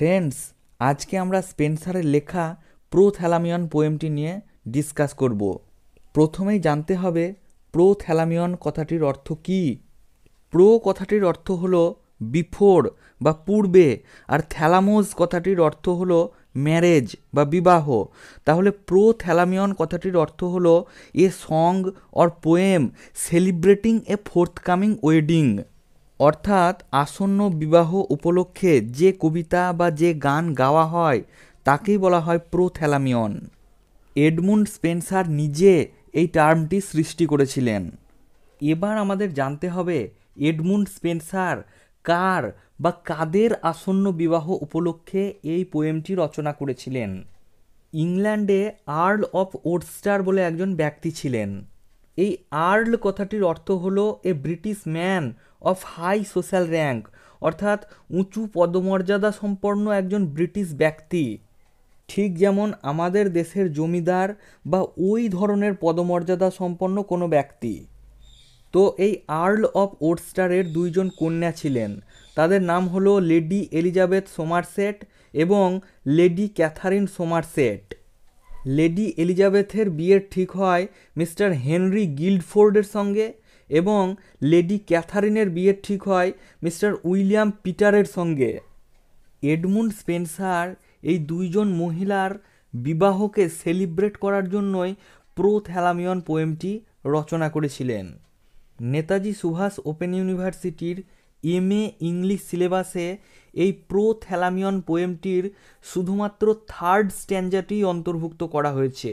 friends আজকে আমরা স্পেন্সারের লেখা প্রোথ্যালামিয়ন পোয়েমটি নিয়ে ডিসকাস করব প্রথমেই জানতে হবে প্রোথ্যালামিয়ন কথাটির অর্থ কি প্রো কথাটির অর্থ হলো বিফোর বা পূর্বে আর থ্যালামোজ কথাটির অর্থ হলো ম্যারেজ বা বিবাহ তাহলে প্রো থ্যালামিয়ন কথাটির অর্থ হলো a song or poem celebrating a forthcoming wedding অর্থাৎ আসন্ন বিবাহ উপলক্ষে যে কবিতা বা যে গান গাওয়া হয় তাকেই বলা হয় প্রোথ্যালামিয়ন এডমুন্ড স্পেন্সার নিজে এই টার্মটি সৃষ্টি করেছিলেন এবার আমাদের জানতে হবে এডমুন্ড স্পেন্সার কার বা কাদের আসন্ন বিবাহ উপলক্ষে এই পোয়েমটি রচনা করেছিলেন ইংল্যান্ডে আর্ল অফ ওডস্টার বলে একজন ব্যক্তি ছিলেন এই আর্ল কথাটির অর্থ হলো a British man of high social rank অর্থাৎ উঁচু পদমর্যাদা সম্পন্ন একজন ব্রিটিশ ব্যক্তি ঠিক যেমন আমাদের দেশের জমিদার বা ওই ধরনের পদমর্যাদা সম্পন্ন কোনো ব্যক্তি তো এই আর্ল অফ ওডস্টারের দুইজন কন্যা ছিলেন তাদের নাম হলো লেডি এলিজাবেথ সোমারসেট এবং লেডি ক্যাথারিন সোমারসেট লেডি এলিজাবেথের বিয়ের ঠিক হয় মিস্টার হেনরি গিল্ডফোর্ডের সঙ্গে এবং লেডি ক্যাথারিনের বিয়ের ঠিক হয় মিস্টার উইলিয়াম পিটারের সঙ্গে এডমুন্ড স্পেন্সার এই দুইজন মহিলার বিবাহকে সেলিব্রেট করার জন্যই প্রো থ্যালামিয়ন পোয়েমটি রচনা করেছিলেন নেতাজি সুভাষ ওপেন ইউনিভার্সিটির এম এ ইংলিশ সিলেবাসে এই প্রো থ্যালামিয়ন পোয়েমটির শুধুমাত্র থার্ড স্ট্যান্ডাটি অন্তর্ভুক্ত করা হয়েছে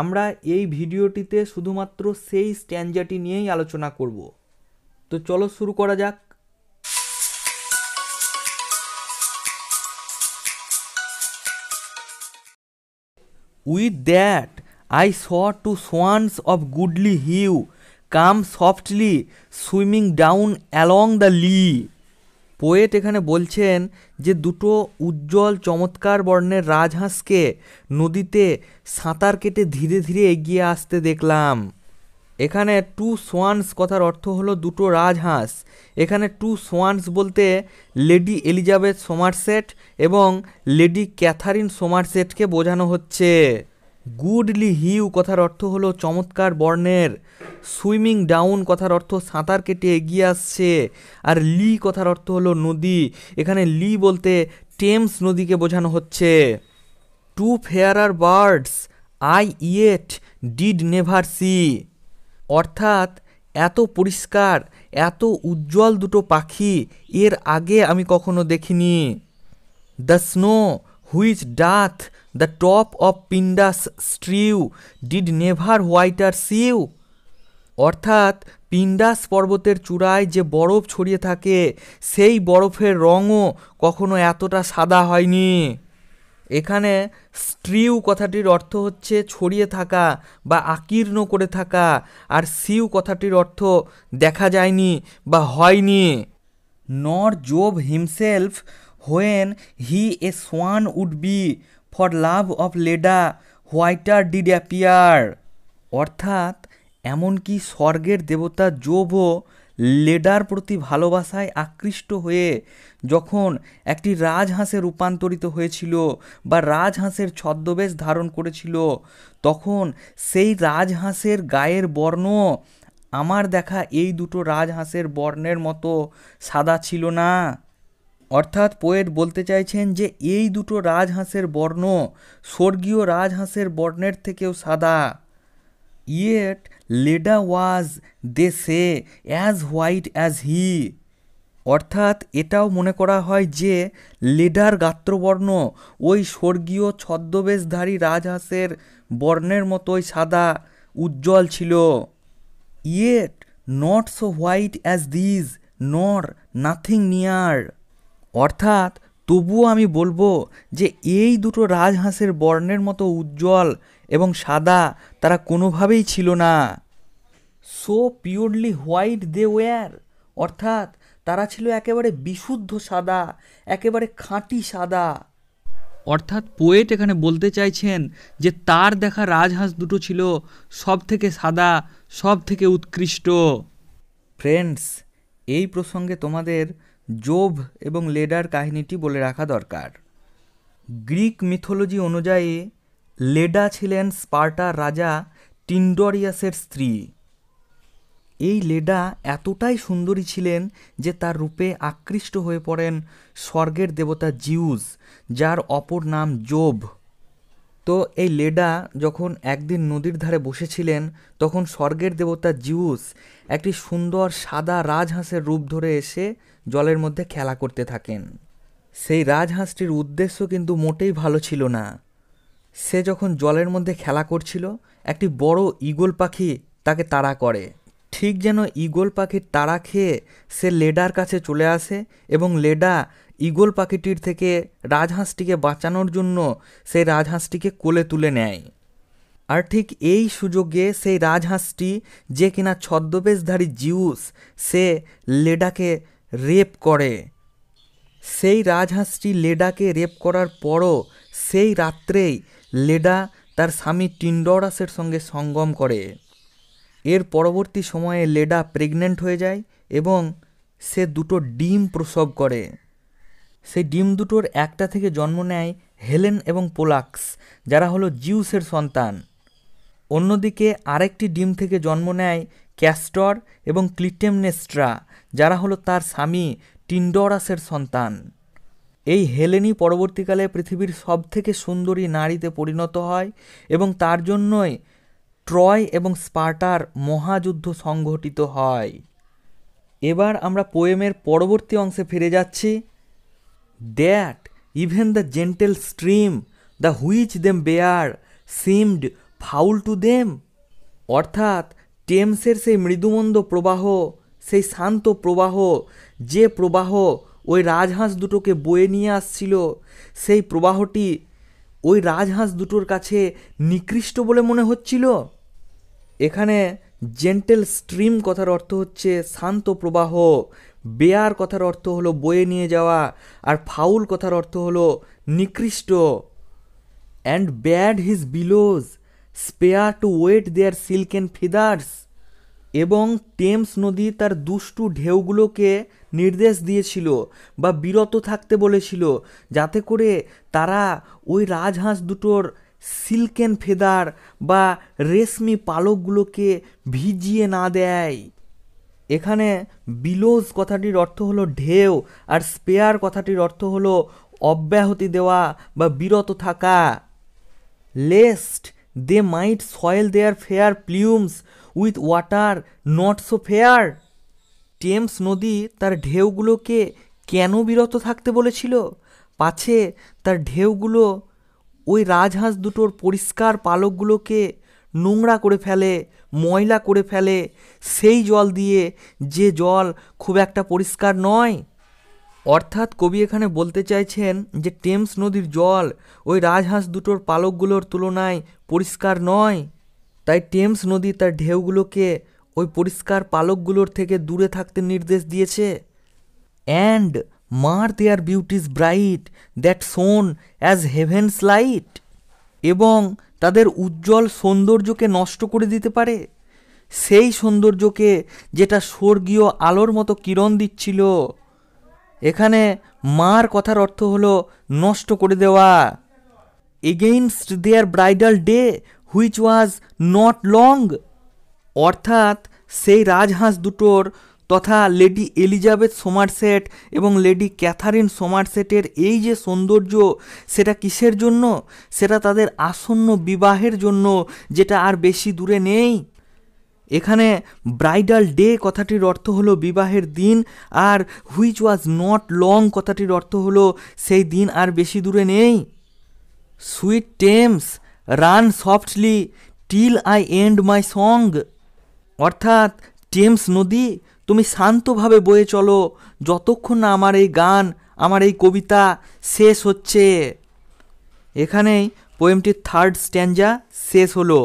আমরা এই ভিডিওটিতে শুধুমাত্র সেই স্ট্যান্ডাটি নিয়েই আলোচনা করব তো চলো শুরু করা যাক with that I saw two swans of goodly hue come softly swimming down along the lee poet এখানে বলছেন যে দুটো উজ্জ্বল চমৎকার বর্ণের রাজহাঁসকে নদীতে সাঁতার কেটে ধীরে ধীরে এগিয়ে আসতে দেখলাম এখানে টু সোয়ান্স কথার অর্থ হলো দুটো রাজহাঁস এখানে টু সোয়ান্স বলতে লেডি এলিজাবেথ সোমারসেট এবং লেডি ক্যাথারিন সোমারসেটকে বোঝানো হচ্ছে গুডলি হিউ কথার অর্থ হলো চমৎকার বর্ণের সুইমিং ডাউন কথার অর্থ সাঁতার কেটে এগিয়ে আসছে আর লি কথার অর্থ হলো নদী এখানে লি বলতে টেমস নদীকে বোঝানো হচ্ছে two fairer birds I yet did never see অর্থাৎ এত পরিষ্কার এত উজ্জ্বল দুটো পাখি এর আগে আমি কখনো দেখিনি the snow which doth the top of Pindus strew did never whiter shew অর্থাৎ পিন্ডাস পর্বতের চূড়ায় যে বরফ ছড়িয়ে থাকে সেই বরফের রঙও কখনো এতটা সাদা হয়নি এখানে স্ট্রিউ কথাটির অর্থ হচ্ছে ছড়িয়ে থাকা বা আকীর্ণ করে থাকা আর সিউ কথাটির অর্থ দেখা যায়নি বা হয়নি nor Jove himself when he a swan would be for love of Leda whiter did appear অর্থাৎ এমনকি স্বর্গের দেবতা জোভও লেডার প্রতি ভালোবাসায় আকৃষ্ট হয়ে যখন একটি রাজহাঁসে রূপান্তরিত হয়েছিল বা রাজহাঁসের ছদ্মবেশ ধারণ করেছিল তখন সেই রাজহাঁসের গায়ের বর্ণ আমার দেখা এই দুটো রাজহাঁসের বর্ণের মতো সাদা ছিল না অর্থাৎ পোয়েট বলতে চাইছেন যে এই দুটো রাজহাঁসের বর্ণ স্বর্গীয় রাজহাঁসের বর্ণের থেকেও সাদা yet Leda was they say as white as he অর্থাৎ এটাও মনে করা হয় যে লেডার গাত্রবর্ণ ওই স্বর্গীয় ছদ্মবেশধারী রাজহাঁসের বর্ণের মতোই সাদা উজ্জ্বল ছিল yet not so white as these nor nothing near অর্থাৎ তবুও আমি বলবো যে এই দুটো রাজহাঁসের বর্ণের মতো উজ্জ্বল এবং সাদা তারা কোনোভাবেই ছিল না so purely white they were অর্থাৎ তারা ছিল একেবারে বিশুদ্ধ সাদা একেবারে খাঁটি সাদা অর্থাৎ পোয়েট এখানে বলতে চাইছেন যে তার দেখা রাজহাঁস দুটো ছিল সব থেকে সাদা সব থেকে উৎকৃষ্ট ফ্রেন্ডস এই প্রসঙ্গে তোমাদের জোভ এবং লেডার কাহিনীটি বলে রাখা দরকার গ্রিক মিথোলজি অনুযায়ী লেডা ছিলেন স্পার্টার রাজা টিন্ডরিয়াসের স্ত্রী এই লেডা এতটাই সুন্দরী ছিলেন যে তার রূপে আকৃষ্ট হয়ে পড়েন স্বর্গের দেবতা জিউস যার অপর নাম জোভ তো এই লেডা যখন একদিন নদীর ধারে বসেছিলেন তখন স্বর্গের দেবতা জিউস একটি সুন্দর সাদা রাজহাঁসের রূপ ধরে এসে জলের মধ্যে খেলা করতে থাকেন সেই রাজহাঁসটির উদ্দেশ্য কিন্তু মোটেই ভালো ছিল না সে যখন জলের মধ্যে খেলা করছিল একটি বড় ইগল পাখি তাকে তাড়া করে ঠিক যেন ইগল পাখির তাড়া খেয়ে সে লেডার কাছে চলে আসে এবং লেডা ইগল পাখিটির থেকে রাজহাঁসটিকে বাঁচানোর জন্য সেই রাজহাঁসটিকে কোলে তুলে নেয় আর ঠিক এই সুযোগে সেই রাজহাঁসটি যে কিনা ছদ্মবেশধারী জিউস সে লেডাকে রেপ করে সেই রাজহাঁসটি লেডাকে রেপ করার পরও সেই রাত্রেই লেডা তার স্বামী টিন্ডরাসের সঙ্গে সঙ্গম করে এর পরবর্তী সময়ে লেডা প্রেগনেন্ট হয়ে যায় এবং সে দুটো ডিম প্রসব করে সেই ডিম দুটোর একটা থেকে জন্ম নেয় হেলেন এবং পোলাক্স যারা হলো জিউসের সন্তান অন্যদিকে আরেকটি ডিম থেকে জন্ম নেয় ক্যাস্টর এবং ক্লিটেমনেস্ট্রা যারা হলো তার স্বামী টিন্ডরাসের সন্তান এই হেলেনি পরবর্তীকালে পৃথিবীর সবথেকে সুন্দরী নারীতে পরিণত হয় এবং তার জন্যই ট্রয় এবং স্পার্টার মহাযুদ্ধ সংঘটিত হয় এবার আমরা পোয়েমের পরবর্তী অংশে ফিরে যাচ্ছি that even the gentle stream the which them bare seemed foul to them অর্থাৎ টেমসের সেই মৃদুমন্দ প্রবাহ সেই শান্ত প্রবাহ যে প্রবাহ ওই রাজহাঁস দুটোকে বয়ে নিয়ে আসছিল সেই প্রবাহটি ওই রাজহাঁস দুটোর কাছে নিকৃষ্ট বলে মনে হচ্ছিল এখানে জেন্টেল স্ট্রিম কথার অর্থ হচ্ছে শান্ত প্রবাহ বেয়ার কথার অর্থ হলো বয়ে নিয়ে যাওয়া আর ফাউল কথার অর্থ হলো নিকৃষ্ট and bade his billows spare to wet their silk and feathers এবং টেমস নদী তার দুষ্টু ঢেউগুলোকে নির্দেশ দিয়েছিল বা বিরত থাকতে বলেছিল যাতে করে তারা ওই রাজহাঁস দুটোর সিল্কেন ফেদার বা রেশমি পালকগুলোকে ভিজিয়ে না দেয় এখানে বিলোজ কথাটির অর্থ হলো ঢেউ আর স্পেয়ার কথাটির অর্থ হলো অব্যাহতি দেওয়া বা বিরত থাকা lest they might soil their fair plumes with water not so fair Thames নদী তার ঢেউগুলোকে কেন বিরত থাকতে বলেছিল পাছে তার ঢেউগুলো ওই রাজহাঁস দুটোর পরিষ্কার পালকগুলোকে নোংরা করে ফেলে ময়লা করে ফেলে সেই জল দিয়ে যে জল খুব একটা পরিষ্কার নয় অর্থাৎ কবি এখানে বলতে চাইছেন যে টেমস নদীর জল ওই রাজহাঁস দুটোর পালকগুলোর তুলনায় পরিষ্কার নয় তাই টেমস নদী তার ঢেউগুলোকে ওই পরিষ্কার পালকগুলোর থেকে দূরে থাকতে নির্দেশ দিয়েছে and mar their beauties bright that shone as heaven's light এবং তাদের উজ্জ্বল সৌন্দর্যকে নষ্ট করে দিতে পারে সেই সৌন্দর্যকে যেটা স্বর্গীয় আলোর মতো কিরণ দিচ্ছিল এখানে মার কথার অর্থ হলো নষ্ট করে দেওয়া against their bridal day which was not long অর্থাৎ সেই রাজহাঁস দুটোর তথা লেডি এলিজাবেথ সোমারসেট এবং লেডি ক্যাথারিন সোমারসেটের এই যে সৌন্দর্য সেটা কিসের জন্য সেটা তাদের আসন্ন বিবাহের জন্য যেটা আর বেশি দূরে নেই এখানে ব্রাইডাল ডে কথাটির অর্থ হলো বিবাহের দিন আর হুইচ ওয়াজ নট লং কথাটির অর্থ হলো সেই দিন আর বেশি দূরে নেই sweet Thames run softly till I end my song অর্থাৎ টেমস নদী তুমি শান্তভাবে বয়ে চলো যতক্ষণ না আমার এই গান আমার এই কবিতা শেষ হচ্ছে এখানেই পোয়েমটির থার্ড স্ট্যান্ডা শেষ হলো